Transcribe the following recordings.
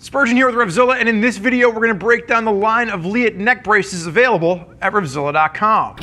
Spurgeon here with Revzilla, and in this video, we're going to break down the line of Liat neck braces available at Revzilla.com.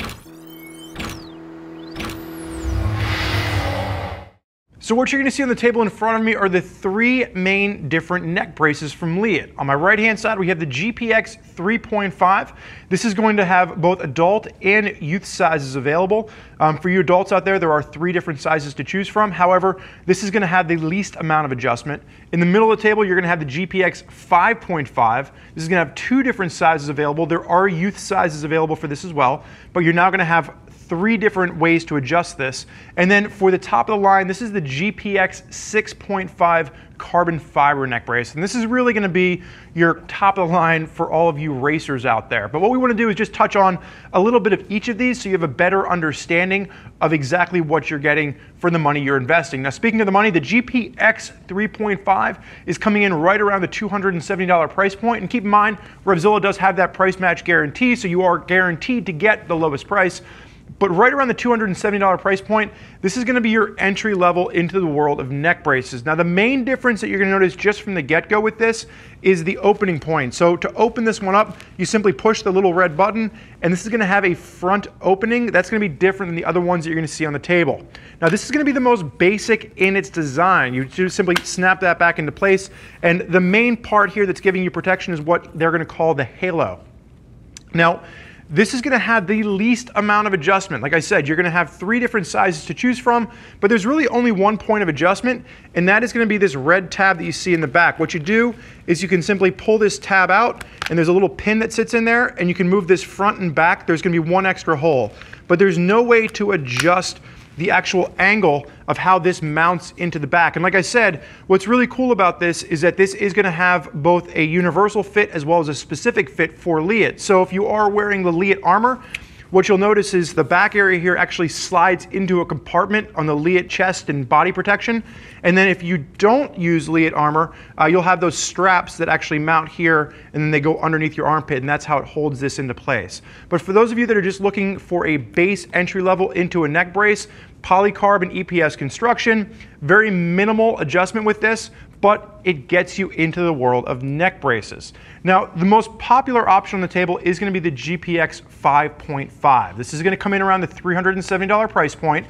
So what you're gonna see on the table in front of me are the three main different neck braces from Liat. On my right hand side, we have the GPX 3.5. This is going to have both adult and youth sizes available. Um, for you adults out there, there are three different sizes to choose from. However, this is gonna have the least amount of adjustment. In the middle of the table, you're gonna have the GPX 5.5. This is gonna have two different sizes available. There are youth sizes available for this as well, but you're now gonna have three different ways to adjust this. And then for the top of the line, this is the GPX 6.5 carbon fiber neck brace. And this is really gonna be your top of the line for all of you racers out there. But what we wanna do is just touch on a little bit of each of these so you have a better understanding of exactly what you're getting for the money you're investing. Now, speaking of the money, the GPX 3.5 is coming in right around the $270 price point. And keep in mind, Revzilla does have that price match guarantee, so you are guaranteed to get the lowest price. But right around the $270 price point, this is gonna be your entry level into the world of neck braces. Now the main difference that you're gonna notice just from the get-go with this is the opening point. So to open this one up, you simply push the little red button and this is gonna have a front opening that's gonna be different than the other ones that you're gonna see on the table. Now this is gonna be the most basic in its design. You just simply snap that back into place and the main part here that's giving you protection is what they're gonna call the halo. Now, this is gonna have the least amount of adjustment. Like I said, you're gonna have three different sizes to choose from, but there's really only one point of adjustment, and that is gonna be this red tab that you see in the back. What you do is you can simply pull this tab out, and there's a little pin that sits in there, and you can move this front and back. There's gonna be one extra hole, but there's no way to adjust the actual angle of how this mounts into the back. And like I said, what's really cool about this is that this is gonna have both a universal fit as well as a specific fit for Liat. So if you are wearing the Liat armor, what you'll notice is the back area here actually slides into a compartment on the Leatt chest and body protection. And then if you don't use Leatt armor, uh, you'll have those straps that actually mount here and then they go underneath your armpit and that's how it holds this into place. But for those of you that are just looking for a base entry level into a neck brace, polycarb and EPS construction, very minimal adjustment with this, but it gets you into the world of neck braces. Now, the most popular option on the table is going to be the GPX 5.5. This is going to come in around the $370 price point.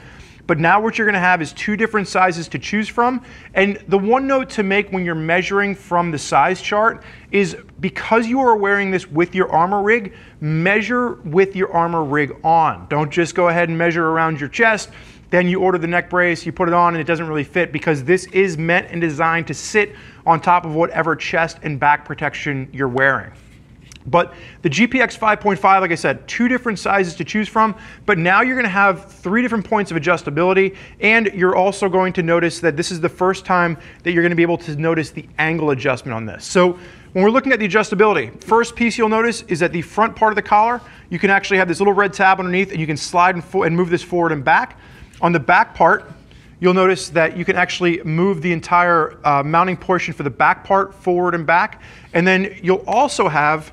But now what you're gonna have is two different sizes to choose from. And the one note to make when you're measuring from the size chart is because you are wearing this with your armor rig, measure with your armor rig on. Don't just go ahead and measure around your chest then you order the neck brace, you put it on, and it doesn't really fit because this is meant and designed to sit on top of whatever chest and back protection you're wearing. But the GPX 5.5, like I said, two different sizes to choose from, but now you're gonna have three different points of adjustability, and you're also going to notice that this is the first time that you're gonna be able to notice the angle adjustment on this. So when we're looking at the adjustability, first piece you'll notice is that the front part of the collar, you can actually have this little red tab underneath and you can slide and, and move this forward and back. On the back part, you'll notice that you can actually move the entire uh, mounting portion for the back part forward and back. And then you'll also have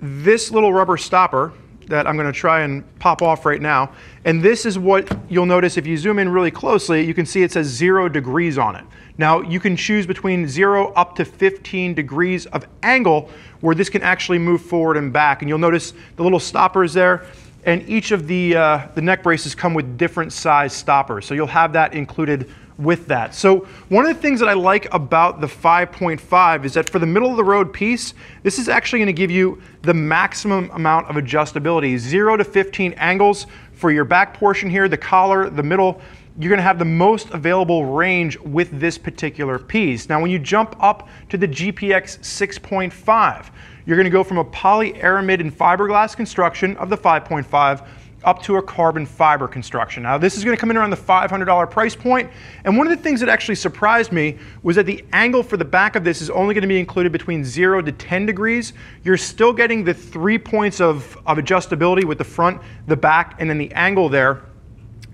this little rubber stopper that I'm gonna try and pop off right now. And this is what you'll notice if you zoom in really closely, you can see it says zero degrees on it. Now you can choose between zero up to 15 degrees of angle where this can actually move forward and back. And you'll notice the little stopper is there and each of the, uh, the neck braces come with different size stoppers. So you'll have that included with that. So one of the things that I like about the 5.5 is that for the middle of the road piece, this is actually gonna give you the maximum amount of adjustability, zero to 15 angles for your back portion here, the collar, the middle, you're gonna have the most available range with this particular piece. Now when you jump up to the GPX 6.5, you're gonna go from a polyaramid and fiberglass construction of the 5.5 up to a carbon fiber construction. Now this is gonna come in around the $500 price point, and one of the things that actually surprised me was that the angle for the back of this is only gonna be included between zero to 10 degrees. You're still getting the three points of, of adjustability with the front, the back, and then the angle there,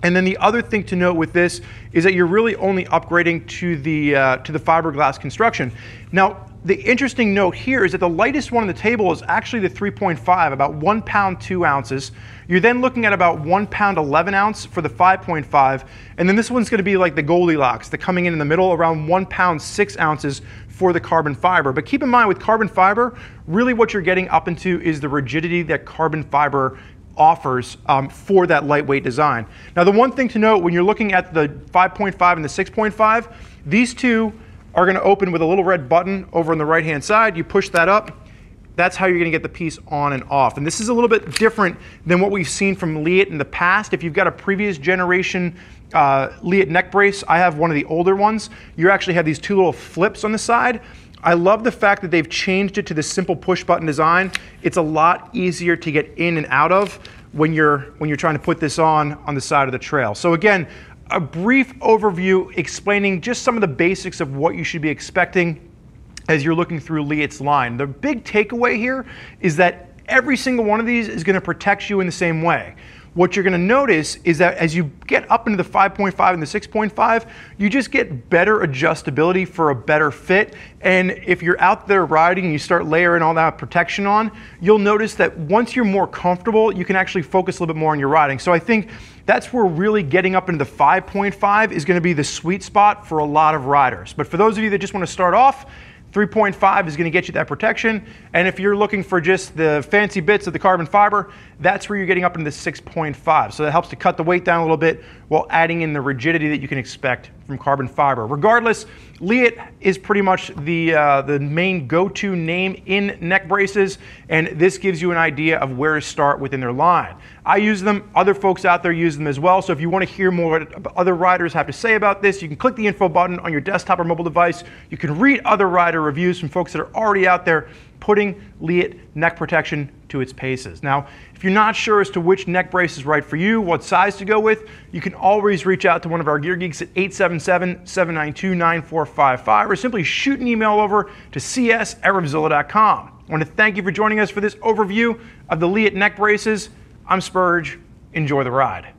and then the other thing to note with this is that you're really only upgrading to the, uh, to the fiberglass construction. Now, the interesting note here is that the lightest one on the table is actually the 3.5, about one pound, two ounces. You're then looking at about one pound, 11 ounce for the 5.5. And then this one's gonna be like the Goldilocks, the coming in in the middle, around one pound, six ounces for the carbon fiber. But keep in mind with carbon fiber, really what you're getting up into is the rigidity that carbon fiber offers um, for that lightweight design. Now, the one thing to note when you're looking at the 5.5 and the 6.5, these two are going to open with a little red button over on the right hand side. You push that up. That's how you're going to get the piece on and off. And this is a little bit different than what we've seen from Leatt in the past. If you've got a previous generation uh, neck brace, I have one of the older ones. You actually have these two little flips on the side I love the fact that they've changed it to this simple push button design. It's a lot easier to get in and out of when you're, when you're trying to put this on on the side of the trail. So again, a brief overview explaining just some of the basics of what you should be expecting as you're looking through Liat's line. The big takeaway here is that every single one of these is gonna protect you in the same way what you're going to notice is that as you get up into the 5.5 and the 6.5, you just get better adjustability for a better fit. And if you're out there riding and you start layering all that protection on, you'll notice that once you're more comfortable, you can actually focus a little bit more on your riding. So I think that's where really getting up into the 5.5 is going to be the sweet spot for a lot of riders. But for those of you that just want to start off, 3.5 is going to get you that protection. And if you're looking for just the fancy bits of the carbon fiber, that's where you're getting up into the 6.5. So that helps to cut the weight down a little bit while adding in the rigidity that you can expect from carbon fiber. Regardless, Leatt is pretty much the, uh, the main go-to name in neck braces, and this gives you an idea of where to start within their line. I use them, other folks out there use them as well, so if you want to hear more what other riders have to say about this, you can click the info button on your desktop or mobile device. You can read other rider reviews from folks that are already out there putting Leatt neck protection to its paces. Now, if you're not sure as to which neck brace is right for you, what size to go with, you can always reach out to one of our gear geeks at 877-792-9455 or simply shoot an email over to cs at I want to thank you for joining us for this overview of the Leatt neck braces. I'm Spurge. Enjoy the ride.